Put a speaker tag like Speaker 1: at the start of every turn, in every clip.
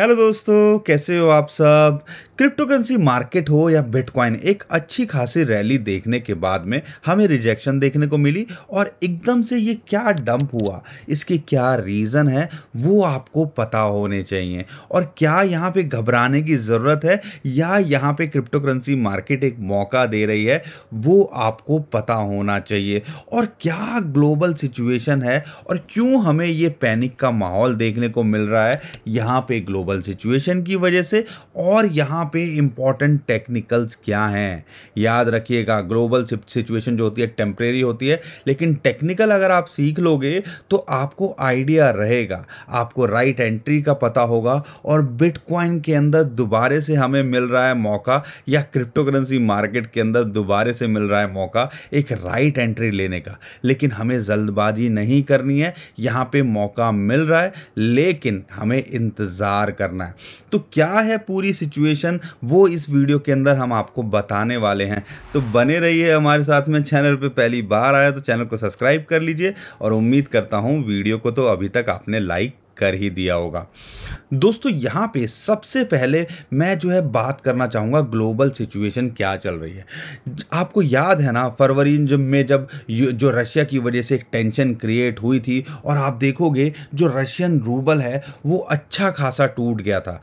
Speaker 1: hello दोस्तों कैसे हो आप सब क्रिप्टो करेंसी मार्केट हो या बिटकॉइन एक अच्छी खासी रैली देखने के बाद में हमें रिजेक्शन देखने को मिली और एकदम से ये क्या डंप हुआ इसके क्या रीज़न है वो आपको पता होने चाहिए और क्या यहाँ पे घबराने की ज़रूरत है या यहाँ पे क्रिप्टो करेंसी मार्केट एक मौका दे रही है वो आपको पता होना चाहिए और क्या ग्लोबल सिचुएशन है और क्यों हमें ये पैनिक का माहौल देखने को मिल रहा है यहाँ पर ग्लोबल सिचुएशन की वजह से और यहाँ पे इम्पॉर्टेंट टेक्निकल्स क्या हैं याद रखिएगा ग्लोबल सिचुएशन जो होती है टेम्प्रेरी होती है लेकिन टेक्निकल अगर आप सीख लोगे तो आपको आइडिया रहेगा आपको राइट एंट्री का पता होगा और बिटकॉइन के अंदर दोबारे से हमें मिल रहा है मौका या क्रिप्टो करेंसी मार्केट के अंदर दोबारे से मिल रहा है मौका एक राइट एंट्री लेने का लेकिन हमें जल्दबाजी नहीं करनी है यहाँ पे मौका मिल रहा है लेकिन हमें इंतज़ार करना है तो क्या है पूरी सिचुएशन वो इस वीडियो के अंदर हम आपको बताने वाले हैं तो बने रहिए हमारे साथ में चैनल पर पहली बार आया तो चैनल को सब्सक्राइब कर लीजिए और उम्मीद करता हूँ वीडियो को तो अभी तक आपने लाइक कर ही दिया होगा दोस्तों यहाँ पे सबसे पहले मैं जो है बात करना चाहूँगा ग्लोबल सिचुएशन क्या चल रही है आपको याद है ना फरवरी जब में जब जो रशिया की वजह से एक टेंशन क्रिएट हुई थी और आप देखोगे जो रशियन रूबल है वो अच्छा खासा टूट गया था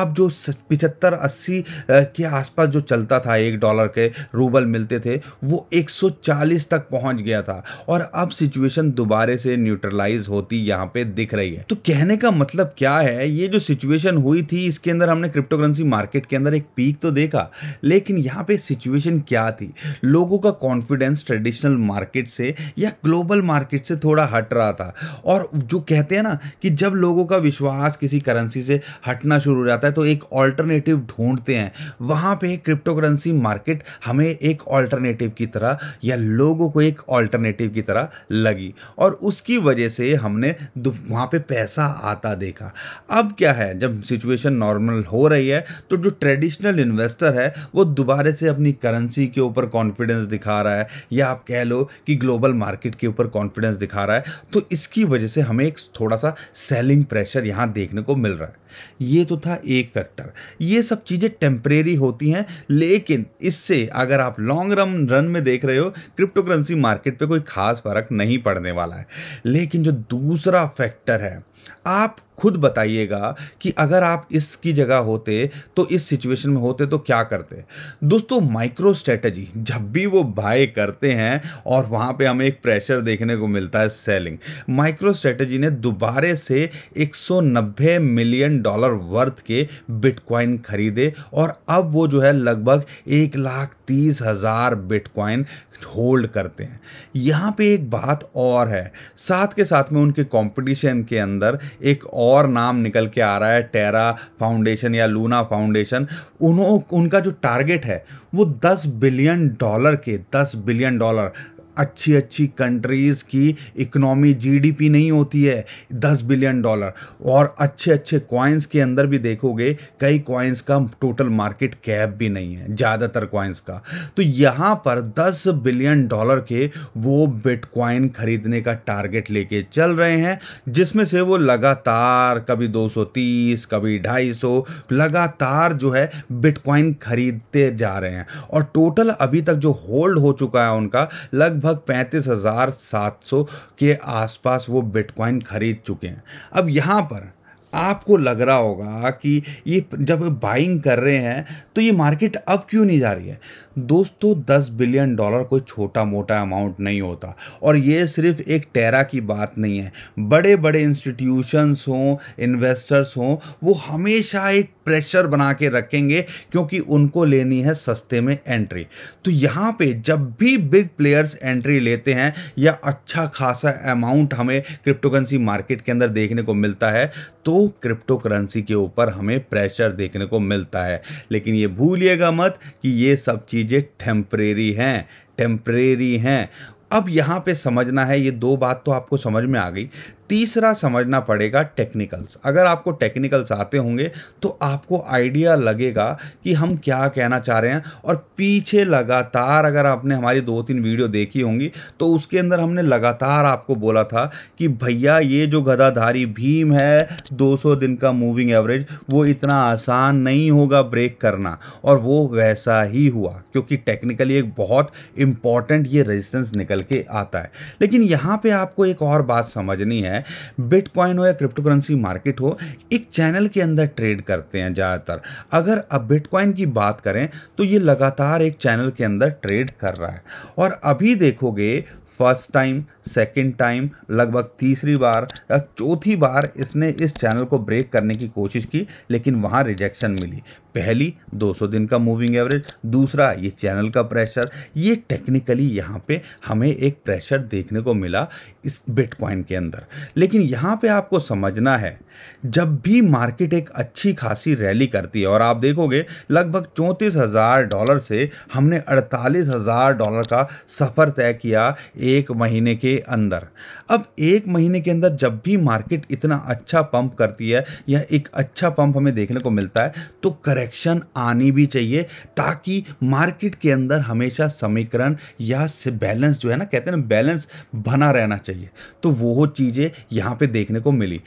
Speaker 1: आप जो पिछहत्तर अस्सी के आसपास जो चलता था एक डॉलर के रूबल मिलते थे वो 140 तक पहुँच गया था और अब सिचुएशन दोबारे से न्यूट्रलाइज होती यहाँ पर दिख रही है तो कहने का मतलब क्या है ये जो सिचुएशन हुई थी इसके अंदर हमने क्रिप्टो करेंसी मार्केट के अंदर एक पीक तो देखा लेकिन यहाँ पे सिचुएशन क्या थी लोगों का कॉन्फिडेंस ट्रेडिशनल मार्केट से या ग्लोबल मार्केट से थोड़ा हट रहा था और जो कहते हैं ना कि जब लोगों का विश्वास किसी करेंसी से हटना शुरू हो जाता है तो एक ऑल्टरनेटिव ढूंढते हैं वहाँ पर क्रिप्टो करेंसी मार्केट हमें एक ऑल्टरनेटिव की तरह या लोगों को एक ऑल्टरनेटिव की तरह लगी और उसकी वजह से हमने वहाँ पर पैसा आता देखा अब अब क्या है जब सिचुएशन नॉर्मल हो रही है तो जो ट्रेडिशनल इन्वेस्टर है वो दोबारे से अपनी करेंसी के ऊपर कॉन्फिडेंस दिखा रहा है या आप कह लो कि ग्लोबल मार्केट के ऊपर कॉन्फिडेंस दिखा रहा है तो इसकी वजह से हमें एक थोड़ा सा सेलिंग प्रेशर यहाँ देखने को मिल रहा है ये तो था एक फैक्टर ये सब चीज़ें टेम्परेरी होती हैं लेकिन इससे अगर आप लॉन्ग रन रन में देख रहे हो क्रिप्टो करेंसी मार्केट पर कोई खास फर्क नहीं पड़ने वाला है लेकिन जो दूसरा फैक्टर है आप खुद बताइएगा कि अगर आप इसकी जगह होते तो इस सिचुएशन में होते तो क्या करते दोस्तों माइक्रो स्ट्रेटजी जब भी वो बाय करते हैं और वहाँ पे हमें एक प्रेशर देखने को मिलता है सेलिंग माइक्रो स्ट्रेटजी ने दोबारे से 190 मिलियन डॉलर वर्थ के बिटकॉइन खरीदे और अब वो जो है लगभग एक लाख तीस हज़ार बिटकॉइन होल्ड करते हैं यहाँ पे एक बात और है साथ के साथ में उनके कंपटीशन के अंदर एक और नाम निकल के आ रहा है टेरा फाउंडेशन या लूना फाउंडेशन उन्हों उनका जो टारगेट है वो 10 बिलियन डॉलर के 10 बिलियन डॉलर अच्छी अच्छी कंट्रीज़ की इकनॉमी जीडीपी नहीं होती है दस बिलियन डॉलर और अच्छे अच्छे कॉइन्स के अंदर भी देखोगे कई कॉइन्स का टोटल मार्केट कैप भी नहीं है ज़्यादातर कॉइन्स का तो यहाँ पर दस बिलियन डॉलर के वो बिटकॉइन खरीदने का टारगेट लेके चल रहे हैं जिसमें से वो लगातार कभी 230 कभी 250 लगातार जो है बिटकॉइन खरीदते जा रहे हैं और टोटल अभी तक जो होल्ड हो चुका है उनका लगभग लगभग पैंतीस हज़ार सात सौ के आसपास वो बिटकॉइन ख़रीद चुके हैं अब यहाँ पर आपको लग रहा होगा कि ये जब बाइंग कर रहे हैं तो ये मार्केट अब क्यों नहीं जा रही है दोस्तों 10 बिलियन डॉलर कोई छोटा मोटा अमाउंट नहीं होता और ये सिर्फ एक टेरा की बात नहीं है बड़े बड़े इंस्टीट्यूशंस हों इन्वेस्टर्स हों वो हमेशा एक प्रेशर बना के रखेंगे क्योंकि उनको लेनी है सस्ते में एंट्री तो यहाँ पे जब भी बिग प्लेयर्स एंट्री लेते हैं या अच्छा खासा अमाउंट हमें क्रिप्टोकरेंसी मार्केट के अंदर देखने को मिलता है तो क्रिप्टो करेंसी के ऊपर हमें प्रेशर देखने को मिलता है लेकिन ये भूलिएगा मत कि ये सब चीज़ें टेम्परेरी हैं टेम्परेरी हैं अब यहाँ पे समझना है ये दो बात तो आपको समझ में आ गई तीसरा समझना पड़ेगा टेक्निकल्स अगर आपको टेक्निकल्स आते होंगे तो आपको आइडिया लगेगा कि हम क्या कहना चाह रहे हैं और पीछे लगातार अगर आपने हमारी दो तीन वीडियो देखी होंगी तो उसके अंदर हमने लगातार आपको बोला था कि भैया ये जो गदाधारी भीम है 200 दिन का मूविंग एवरेज वो इतना आसान नहीं होगा ब्रेक करना और वो वैसा ही हुआ क्योंकि टेक्निकली एक बहुत इंपॉर्टेंट ये रजिस्टेंस निकल के आता है लेकिन यहाँ पर आपको एक और बात समझनी है है बिटकॉइन हो या क्रिप्टो करेंसी मार्केट हो एक चैनल के अंदर ट्रेड करते हैं ज़्यादातर अगर अब बिटकॉइन की बात करें तो ये लगातार एक चैनल के अंदर ट्रेड कर रहा है और अभी देखोगे फर्स्ट टाइम सेकेंड टाइम लगभग तीसरी बार चौथी बार इसने इस चैनल को ब्रेक करने की कोशिश की लेकिन वहाँ रिजेक्शन मिली पहली 200 दिन का मूविंग एवरेज दूसरा ये चैनल का प्रेशर ये टेक्निकली यहाँ पे हमें एक प्रेशर देखने को मिला इस बिटकॉइन के अंदर लेकिन यहाँ पे आपको समझना है जब भी मार्केट एक अच्छी खासी रैली करती है और आप देखोगे लगभग चौंतीस हज़ार डॉलर से हमने अड़तालीस हज़ार डॉलर का सफ़र तय किया एक महीने के अंदर अब एक महीने के अंदर जब भी मार्केट इतना अच्छा पंप करती है या एक अच्छा पंप हमें देखने को मिलता है तो करेक्ट एक्शन आनी भी चाहिए ताकि मार्केट के अंदर हमेशा समीकरण या बैलेंस जो है ना कहते हैं ना बैलेंस बना रहना चाहिए तो वो चीज़ें यहाँ पे देखने को मिली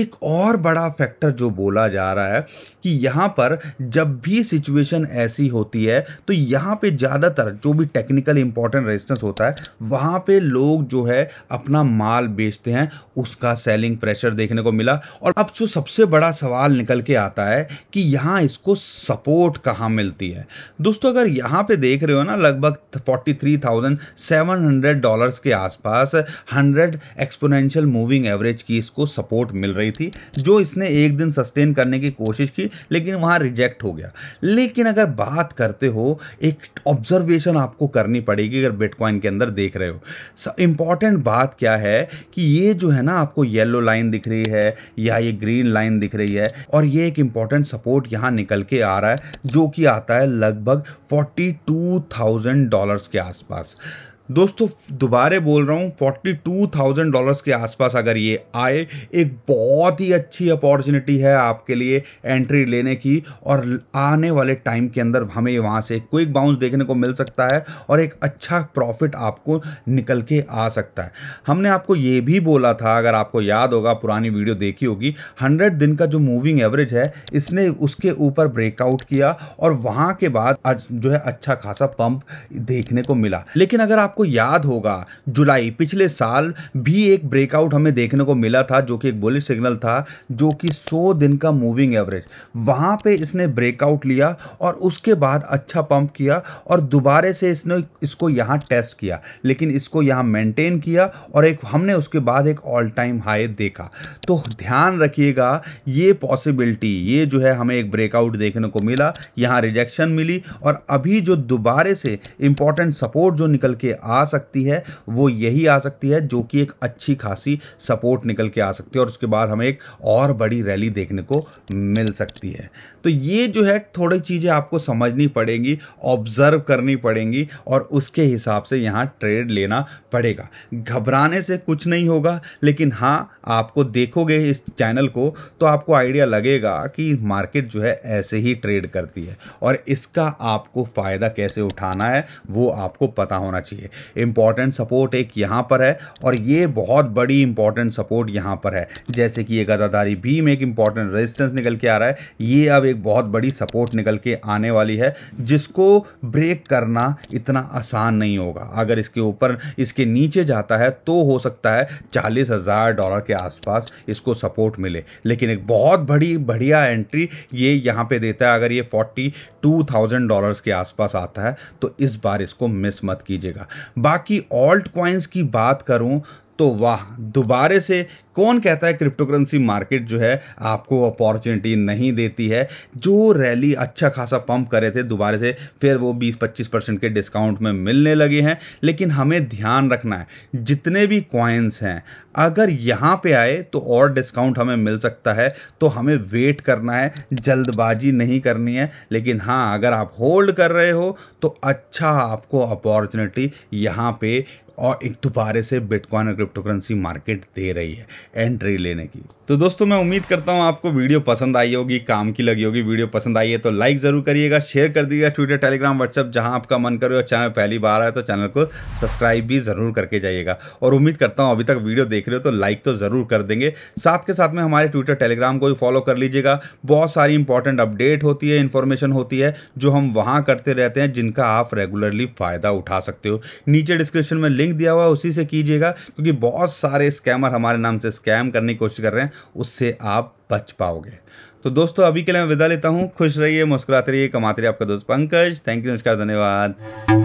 Speaker 1: एक और बड़ा फैक्टर जो बोला जा रहा है कि यहाँ पर जब भी सिचुएशन ऐसी होती है तो यहाँ पे ज़्यादातर जो भी टेक्निकल इंपॉर्टेंट रेजिस्टेंस होता है वहाँ पे लोग जो है अपना माल बेचते हैं उसका सेलिंग प्रेशर देखने को मिला और अब जो सबसे बड़ा सवाल निकल के आता है कि यहाँ इसको सपोर्ट कहाँ मिलती है दोस्तों अगर यहाँ पे देख रहे हो ना लगभग 43,700 डॉलर्स के आसपास 100 एक्सपोनेंशियल मूविंग एवरेज की इसको सपोर्ट मिल रही थी जो इसने एक दिन सस्टेन करने की कोशिश की लेकिन वहाँ रिजेक्ट हो गया लेकिन अगर बात करते हो एक ऑब्जर्वेशन आपको करनी पड़ेगी अगर बिटकॉइन के अंदर देख रहे हो इम्पॉर्टेंट बात क्या है कि ये जो है ना आपको येलो लाइन दिख रही है या ये ग्रीन लाइन दिख रही है और ये एक इम्पॉर्टेंट सपोर्ट यहाँ निकल के के आ रहा है जो कि आता है लगभग फोर्टी टू थाउजेंड डॉलर्स के आसपास दोस्तों दोबारे बोल रहा हूँ फोर्टी टू थाउजेंड डॉलर्स के आसपास अगर ये आए एक बहुत ही अच्छी अपॉर्चुनिटी है आपके लिए एंट्री लेने की और आने वाले टाइम के अंदर हमें वहाँ से क्विक बाउंस देखने को मिल सकता है और एक अच्छा प्रॉफिट आपको निकल के आ सकता है हमने आपको ये भी बोला था अगर आपको याद होगा पुरानी वीडियो देखी होगी हंड्रेड दिन का जो मूविंग एवरेज है इसने उसके ऊपर ब्रेकआउट किया और वहाँ के बाद जो है अच्छा खासा पम्प देखने को मिला लेकिन अगर आप आपको याद होगा जुलाई पिछले साल भी एक ब्रेकआउट हमें देखने को मिला था जो कि एक बोलिश सिग्नल था जो कि 100 दिन का मूविंग एवरेज वहाँ पे इसने ब्रेकआउट लिया और उसके बाद अच्छा पंप किया और दोबारे से इसने इसको यहाँ टेस्ट किया लेकिन इसको यहाँ मेंटेन किया और एक हमने उसके बाद एक ऑल टाइम हाई देखा तो ध्यान रखिएगा ये पॉसिबिलिटी ये जो है हमें एक ब्रेकआउट देखने को मिला यहाँ रिजेक्शन मिली और अभी जो दोबारे से इंपॉर्टेंट सपोर्ट जो निकल के आ सकती है वो यही आ सकती है जो कि एक अच्छी खासी सपोर्ट निकल के आ सकती है और उसके बाद हमें एक और बड़ी रैली देखने को मिल सकती है तो ये जो है थोड़ी चीज़ें आपको समझनी पड़ेंगी ऑब्ज़र्व करनी पड़ेंगी और उसके हिसाब से यहाँ ट्रेड लेना पड़ेगा घबराने से कुछ नहीं होगा लेकिन हाँ आपको देखोगे इस चैनल को तो आपको आइडिया लगेगा कि मार्केट जो है ऐसे ही ट्रेड करती है और इसका आपको फ़ायदा कैसे उठाना है वो आपको पता होना चाहिए इम्पॉर्टेंट सपोर्ट एक यहाँ पर है और ये बहुत बड़ी इंपॉर्टेंट सपोर्ट यहाँ पर है जैसे कि ये गदाधारी भीम एक इंपॉर्टेंट रेजिस्टेंस निकल के आ रहा है ये अब एक बहुत बड़ी सपोर्ट निकल के आने वाली है जिसको ब्रेक करना इतना आसान नहीं होगा अगर इसके ऊपर इसके नीचे जाता है तो हो सकता है चालीस हज़ार डॉलर के आसपास इसको सपोर्ट मिले लेकिन एक बहुत बड़ी बढ़िया एंट्री ये यहाँ पर देता है अगर ये फोर्टी टू थाउजेंड डॉलर्स के आसपास आता है तो इस बार इसको मिस मत कीजिएगा बाकी ऑल्ट क्वाइंस की बात करूं तो वाह दोबारे से कौन कहता है क्रिप्टो करेंसी मार्केट जो है आपको अपॉर्चुनिटी नहीं देती है जो रैली अच्छा खासा पंप करे थे दोबारा से फिर वो 20-25 परसेंट के डिस्काउंट में मिलने लगे हैं लेकिन हमें ध्यान रखना है जितने भी कॉइन्स हैं अगर यहाँ पे आए तो और डिस्काउंट हमें मिल सकता है तो हमें वेट करना है जल्दबाजी नहीं करनी है लेकिन हाँ अगर आप होल्ड कर रहे हो तो अच्छा आपको अपॉर्चुनिटी यहाँ पे और एक दोबारे से बिटकॉइन और क्रिप्टोकरेंसी मार्केट दे रही है एंट्री लेने की तो दोस्तों मैं उम्मीद करता हूँ आपको वीडियो पसंद आई होगी काम की लगी होगी वीडियो पसंद आई है तो लाइक ज़रूर करिएगा शेयर कर दीजिएगा ट्विटर टेलीग्राम व्हाट्सअप जहाँ आपका मन करो और चैनल पहली बार आए तो चैनल को सब्सक्राइब भी ज़रूर करके जाइएगा और उम्मीद करता हूँ अभी तक वीडियो देख रहे हो तो लाइक तो ज़रूर कर देंगे साथ के साथ में हमारे ट्विटर टेलीग्राम को भी फॉलो कर लीजिएगा बहुत सारी इंपॉर्टेंट अपडेट होती है इन्फॉर्मेशन होती है जो हम वहाँ करते रहते हैं जिनका आप रेगुलरली फ़ायदा उठा सकते हो नीचे डिस्क्रिप्शन में लिंक दिया हुआ है उसी से कीजिएगा क्योंकि बहुत सारे स्कैमर हमारे नाम से स्कैम करने की कोशिश कर रहे हैं उससे आप बच पाओगे तो दोस्तों अभी के लिए मैं विदा लेता हूँ खुश रहिए मुस्कुराते रहिए कमाते रहिए आपका दोस्त पंकज थैंक यू नमस्कार धन्यवाद